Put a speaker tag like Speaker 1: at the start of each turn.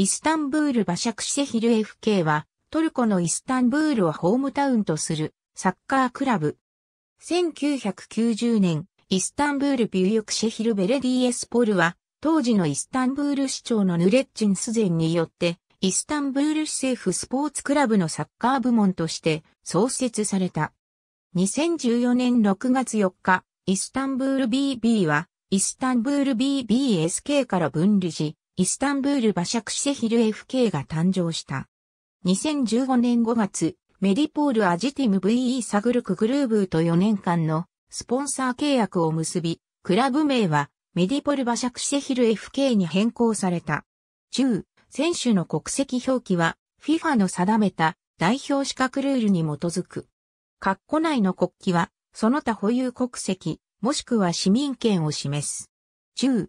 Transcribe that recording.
Speaker 1: イスタンブール・バシャクシェヒル FK は、トルコのイスタンブールをホームタウンとするサッカークラブ。1990年、イスタンブール・ビューユクシェヒル・ベレディエスポルは、当時のイスタンブール市長のヌレッチン・スゼンによって、イスタンブール市政府スポーツクラブのサッカー部門として創設された。2014年6月4日、イスタンブール BB は、イスタンブール BBSK から分離し、イスタンブール馬ャクシセヒル FK が誕生した。2015年5月、メディポールアジティム VE サグルクグルーブーと4年間のスポンサー契約を結び、クラブ名はメディポル馬ャクシセヒル FK に変更された。中、選手の国籍表記は FIFA の定めた代表資格ルールに基づく。括弧内の国旗はその他保有国籍、もしくは市民権を示す。中、